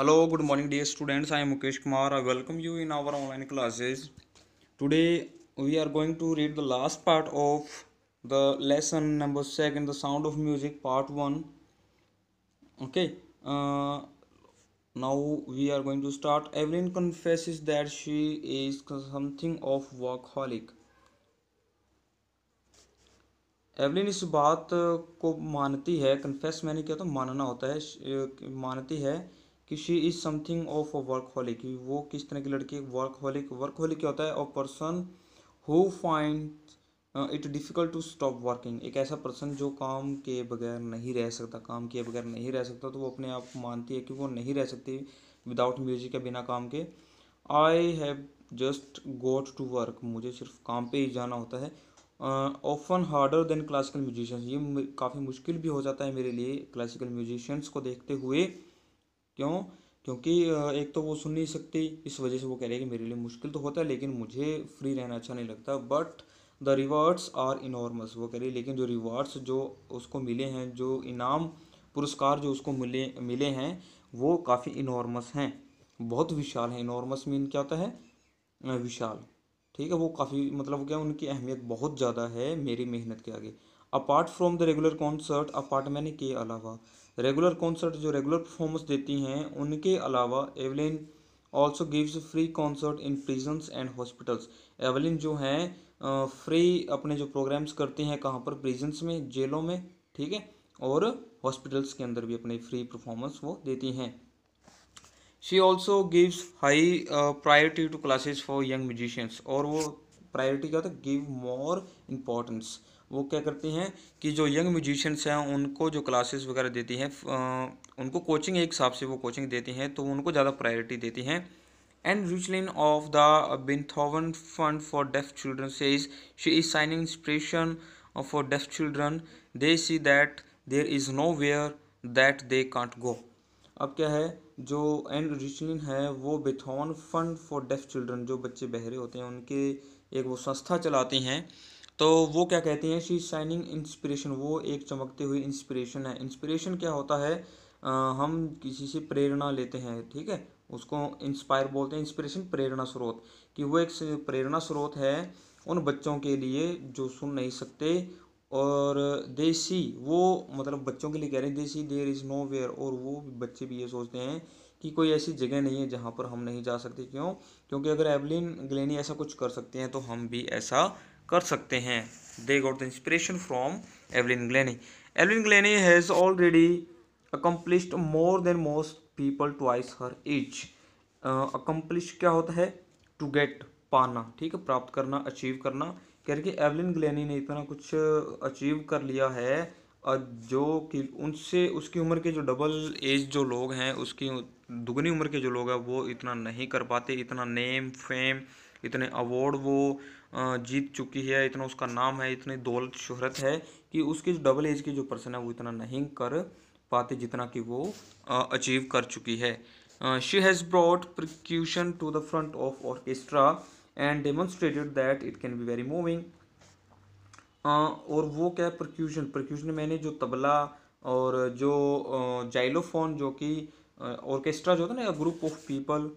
hello good morning dear students i am mukesh kumar i welcome you in our online classes today we are going to read the last part of the lesson number 2 the sound of music part 1 okay uh, now we are going to start evelyn confesses that she is something of workaholic Evelyn इस बात को मानती है confess मैंने किया तो मानना होता है मानती है कि she is something of a workaholic वो किस तरह की लड़की वर्क हॉलिक वर्क हॉलिक क्या होता है a person who find it difficult to stop working एक ऐसा पर्सन जो काम के बगैर नहीं रह सकता काम किए बगैर नहीं रह सकता तो वो अपने आप मानती है कि वो नहीं रह सकती विदाउट म्यूजिक के बिना काम के I have just got to work मुझे सिर्फ काम पे ही जाना होता है often harder than classical musicians ये काफ़ी मुश्किल भी हो जाता है मेरे लिए क्लासिकल म्यूजिशियंस को देखते हुए क्यों क्योंकि एक तो वो सुन नहीं सकती इस वजह से वो कह रही है कि मेरे लिए मुश्किल तो होता है लेकिन मुझे फ्री रहना अच्छा नहीं लगता but the rewards are enormous वो कह रही है लेकिन जो रिवार्ड्स जो उसको मिले हैं जो इनाम पुरस्कार जो उसको मिले मिले हैं वो काफ़ी इनॉर्मस हैं बहुत विशाल हैं इनॉर्मस मीन क्या होता है विशाल ठीक है वो काफ़ी मतलब क्या उनकी अहमियत बहुत ज़्यादा है मेरी मेहनत के आगे apart from the regular concert apart मैंने के अलावा रेगुलर कॉन्सर्ट जो रेगुलर परफॉर्मेंस देती हैं उनके अलावा Evelyn also gives free concert in prisons and hospitals Evelyn जो हैं फ्री अपने जो प्रोग्राम्स करती हैं कहाँ पर प्रिजन्स में जेलों में ठीक है और हॉस्पिटल्स के अंदर भी अपने फ्री परफॉर्मेंस वो देती हैं she also gives high priority to classes for young musicians और वो प्रायोरिटी क्या होता है गिव मोर इम्पोर्टेंस वो क्या करती हैं कि जो यंग म्यूजिशियंस हैं उनको जो क्लासेस वगैरह देती हैं उनको कोचिंग एक हिसाब से वो कोचिंग देती हैं तो उनको ज़्यादा प्रायोरिटी देती हैं Ann Richlin of the Beethoven Fund for def Children says is she is shining inspiration for def children they see that there is nowhere that they can't go अब क्या है जो एंड रिचलिन है वो Beethoven Fund for def Children जो बच्चे बहरे होते हैं उनके एक वो संस्था चलाती हैं तो वो क्या कहती हैं शी शाइनिंग इंस्पिरेशन वो एक चमकती हुई इंस्पिरेशन है इंस्पिरेशन क्या होता है आ, हम किसी से प्रेरणा लेते हैं ठीक है उसको इंस्पायर बोलते हैं इंस्पिरेशन प्रेरणा स्रोत कि वो एक प्रेरणा स्रोत है उन बच्चों के लिए जो सुन नहीं सकते और देसी वो मतलब बच्चों के लिए कह रहे हैं देसी देर इज़ नो वेयर और वो बच्चे भी ये सोचते हैं कि कोई ऐसी जगह नहीं है जहाँ पर हम नहीं जा सकते क्यों क्योंकि अगर एवलिन ग्लेनी ऐसा कुछ कर सकते हैं तो हम भी ऐसा कर सकते हैं they got the inspiration from Evelyn Glennie Evelyn Glennie has already accomplished more than most people twice her age accomplish क्या होता है टू गेट पाना ठीक है प्राप्त करना अचीव करना कह रही कि एवलिन ग्लैनी ने इतना कुछ अचीव कर लिया है जो कि उनसे उसकी उम्र के जो डबल एज जो लोग हैं उसकी दुगनी उम्र के जो लोग हैं वो इतना नहीं कर पाते इतना नेम फेम इतने अवार्ड वो जीत चुकी है इतना उसका नाम है इतनी दौलत शोहरत है कि उसके डबल एज के जो पर्सन है वो इतना नहीं कर पाते जितना कि वो अचीव कर चुकी है she has brought percussion to the front of orchestra and demonstrated that it can be very moving और वो क्या है प्रक्यूशन प्रक्यूशन मैंने जो तबला और जो जाइलोफोन जो कि ऑर्केस्ट्रा जो होता है ना ग्रुप ऑफ पीपल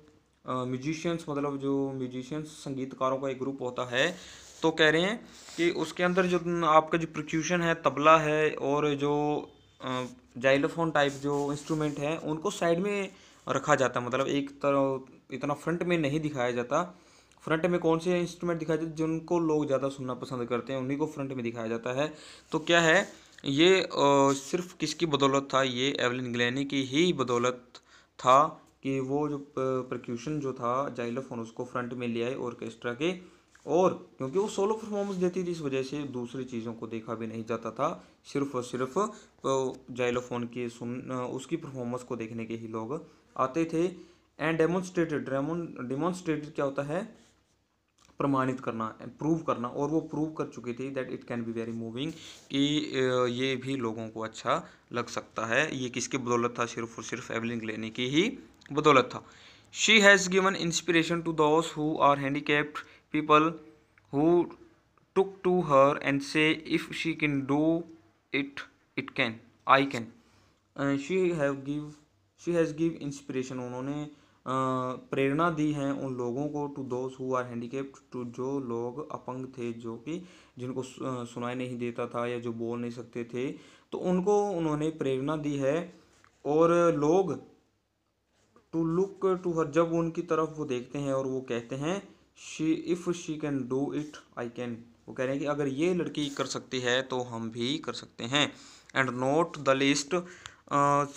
म्यूजिशियंस मतलब जो म्यूजिशियंस संगीतकारों का एक ग्रुप होता है तो कह रहे हैं कि उसके अंदर जो आपका जो प्रक्यूशन है तबला है और जो जाइलोफोन टाइप जो इंस्ट्रूमेंट हैं उनको साइड में रखा जाता है मतलब एक तरह इतना फ्रंट में नहीं दिखाया जाता फ्रंट में कौन से इंस्ट्रूमेंट दिखाए जाते जिनको लोग ज़्यादा सुनना पसंद करते हैं उन्हीं को फ्रंट में दिखाया जाता है तो क्या है ये आ, सिर्फ किसकी बदौलत था ये एवलिन ग्लैनी की ही बदौलत था कि वो जो प्रक्यूशन जो था जाइलोफोन उसको फ्रंट में ले आए ऑर्केस्ट्रा के और क्योंकि वो सोलो परफॉर्मेंस देती थी इस वजह से दूसरी चीज़ों को देखा भी नहीं जाता था सिर्फ और सिर्फ जाइलोफोन की सुन उसकी परफॉर्मेंस को देखने के ही लोग आते थे एंड डेमोन्स्ट्रेटेड डेमोन डेमोन्स्ट्रेटेड क्या होता है प्रमाणित करना प्रूव करना और वो प्रूव कर चुकी थी that it can be very moving कि ये भी लोगों को अच्छा लग सकता है ये किसकी बदौलत था सिर्फ और सिर्फ एवलिंग लेने की ही बदौलत था she has given inspiration to those who are handicapped people who took to her and say if she can do it it can I can she have give she has give inspiration उन्होंने प्रेरणा दी है उन लोगों को to those who are handicap to जो लोग अपंग थे जो कि जिनको सुनाई नहीं देता था या जो बोल नहीं सकते थे तो उनको उन्होंने प्रेरणा दी है और लोग टू लुक टू हर जब उनकी तरफ वो देखते हैं और वो कहते हैं she if she can do it I can वो कह रहे हैं कि अगर ये लड़की कर सकती है तो हम भी कर सकते हैं एंड नोट द लिस्ट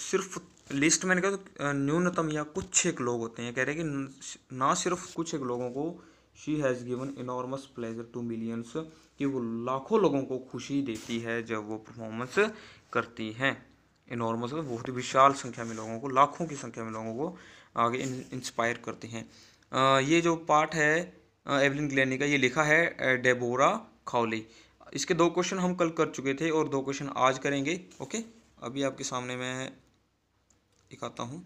सिर्फ लिस्ट मैंने कहा तो न्यूनतम या कुछ एक लोग होते हैं कह रहे हैं कि ना सिर्फ कुछ एक लोगों को she has given enormous pleasure to millions कि वो लाखों लोगों को खुशी देती है जब वो परफॉर्मेंस करती हैं इनॉर्मस मतलब बहुत विशाल संख्या में लोगों को लाखों की संख्या में लोगों को आगे इंस्पायर करती हैं आ, ये जो पार्ट है एवलिन ग्लैनी का ये लिखा है डेबोरा खाउली इसके दो क्वेश्चन हम कल कर चुके थे और दो क्वेश्चन आज करेंगे ओके अभी आपके सामने मैं दिखाता हूँ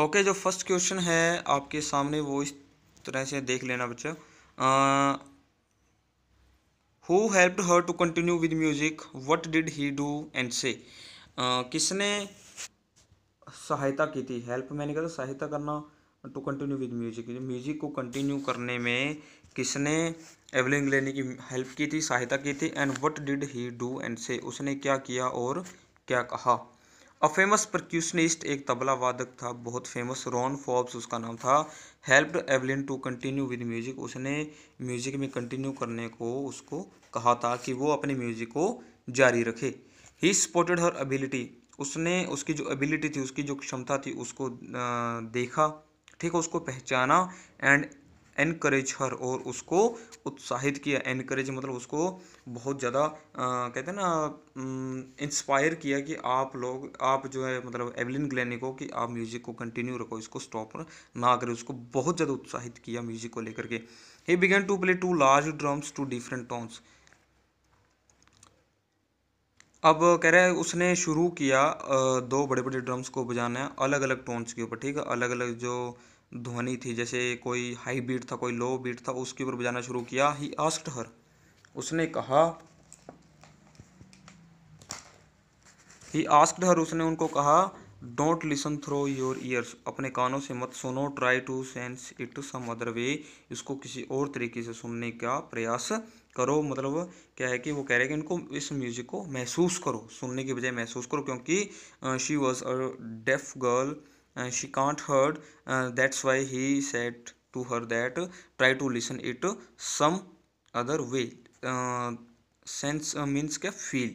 ओके okay, जो फर्स्ट क्वेश्चन है आपके सामने वो इस तरह से देख लेना बच्चा who helped her to continue with music what did he do and say किसने सहायता की थी हेल्प मैंने कहा था सहायता करना to continue with music music को कंटिन्यू करने में किसने एवलिंग लेने की हेल्प की थी सहायता की थी and what did he do and say उसने क्या किया और क्या कहा अ फेमस प्रक्यूशनिस्ट एक तबला वादक था बहुत फेमस रॉन फॉब्स उसका नाम था helped Evelyn to continue with music उसने म्यूजिक में कंटिन्यू करने को उसको कहा था कि वो अपने म्यूजिक को जारी रखे ही सपोर्टेड हर एबिलिटी उसने उसकी जो एबिलिटी थी उसकी जो क्षमता थी उसको देखा ठीक है उसको पहचाना एंड एनकरेज हर और उसको उत्साहित किया एनकरेज मतलब उसको बहुत ज़्यादा कहते हैं ना इंस्पायर किया कि आप लोग आप जो है मतलब एवलिन ग्लैनी को कि आप म्यूज़िक को कंटिन्यू रखो इसको स्टॉप ना करें उसको बहुत ज़्यादा उत्साहित किया म्यूज़िक को लेकर के he began to play two large drums to different tones अब कह रहे हैं उसने शुरू किया दो बड़े बड़े ड्रम्स को बजाना अलग अलग टोन्स के ऊपर ठीक है अलग अलग जो ध्वनि थी जैसे कोई हाई बीट था कोई लो बीट था उसके ऊपर बजाना शुरू किया ही आस्ट हर उसने कहा ही आस्क्ड हर उसने उनको कहा don't listen through your ears अपने कानों से मत सुनो try to sense it some other way इसको किसी और तरीके से सुनने का प्रयास करो मतलब क्या है कि वो कह रहे हैं कि इनको इस म्यूज़िक को महसूस करो सुनने की बजाय महसूस करो क्योंकि she was a deaf girl she can't heard that's why he said to her that try to listen it some other way sense means क्या feel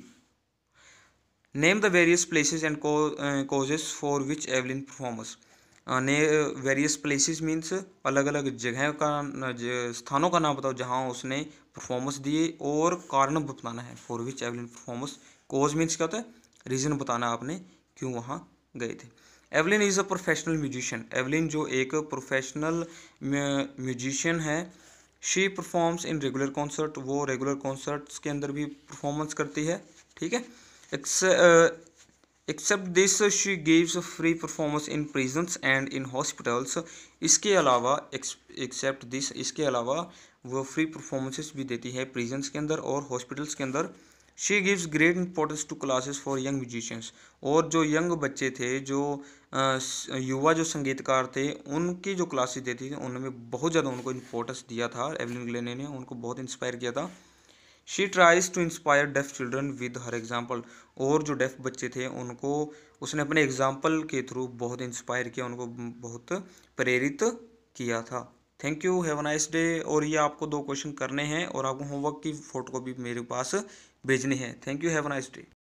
name the various places and causes for which Evelyn performance ने various places means अलग अलग जगह का स्थानों का नाम बताओ जहाँ उसने परफॉर्मेंस दिए और कारण बताना है for which Evelyn performance cause means क्या होता है रीज़न बताना आपने क्यों वहाँ गए थे Evelyn is a professional musician Evelyn जो एक प्रोफेशनल म्यूजिशियन है she performs in regular concert वो रेगुलर कॉन्सर्ट्स के अंदर भी परफॉर्मेंस करती है ठीक है except this she gives free performance in prisons and in hospitals इसके अलावा एक्सेप्ट दिस इसके अलावा वो फ्री परफॉर्मेंसेस भी देती है प्रिजन्स के अंदर और हॉस्पिटल्स के अंदर she gives great importance to classes for young musicians और जो यंग बच्चे थे जो युवा जो संगीतकार थे उनकी जो क्लासेस देती थी उनमें बहुत ज़्यादा उनको इम्पोर्टेंस दिया था एवलिन ग्लेने ने उनको बहुत इंस्पायर किया था she tries to inspire deaf children with her example और जो डेफ बच्चे थे उनको उसने अपने एग्जाम्पल के थ्रू बहुत इंस्पायर किया उनको बहुत प्रेरित किया था thank you have nice day और ये आपको दो क्वेश्चन करने हैं और आपको होमवर्क की फ़ोटो भी मेरे पास भेजनी है thank you have nice day